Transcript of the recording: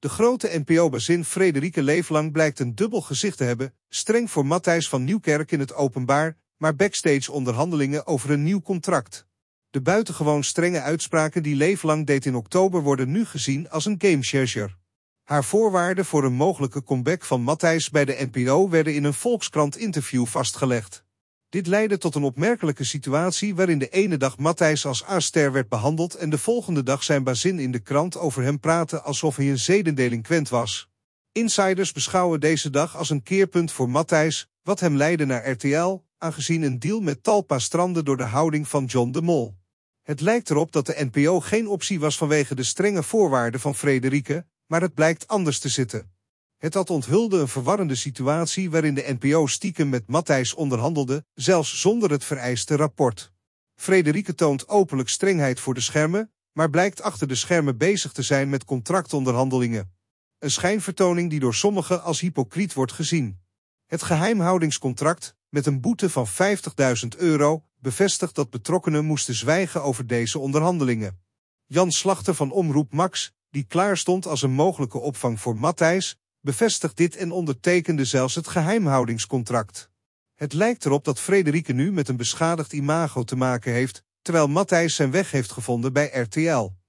De grote NPO-bazin Frederike Leeflang blijkt een dubbel gezicht te hebben, streng voor Matthijs van Nieuwkerk in het openbaar, maar backstage onderhandelingen over een nieuw contract. De buitengewoon strenge uitspraken die Leeflang deed in oktober worden nu gezien als een gamechanger. Haar voorwaarden voor een mogelijke comeback van Matthijs bij de NPO werden in een Volkskrant-interview vastgelegd. Dit leidde tot een opmerkelijke situatie waarin de ene dag Matthijs als aster werd behandeld en de volgende dag zijn bazin in de krant over hem praatte alsof hij een zedendelinquent was. Insiders beschouwen deze dag als een keerpunt voor Matthijs, wat hem leidde naar RTL, aangezien een deal met Talpa strandde door de houding van John de Mol. Het lijkt erop dat de NPO geen optie was vanwege de strenge voorwaarden van Frederike, maar het blijkt anders te zitten. Het had onthulde een verwarrende situatie waarin de NPO stiekem met Matthijs onderhandelde, zelfs zonder het vereiste rapport. Frederike toont openlijk strengheid voor de schermen, maar blijkt achter de schermen bezig te zijn met contractonderhandelingen. Een schijnvertoning die door sommigen als hypocriet wordt gezien. Het geheimhoudingscontract, met een boete van 50.000 euro, bevestigt dat betrokkenen moesten zwijgen over deze onderhandelingen. Jan Slachter van Omroep Max, die klaar stond als een mogelijke opvang voor Matthijs, bevestigt dit en ondertekende zelfs het geheimhoudingscontract. Het lijkt erop dat Frederike nu met een beschadigd imago te maken heeft, terwijl Matthijs zijn weg heeft gevonden bij RTL.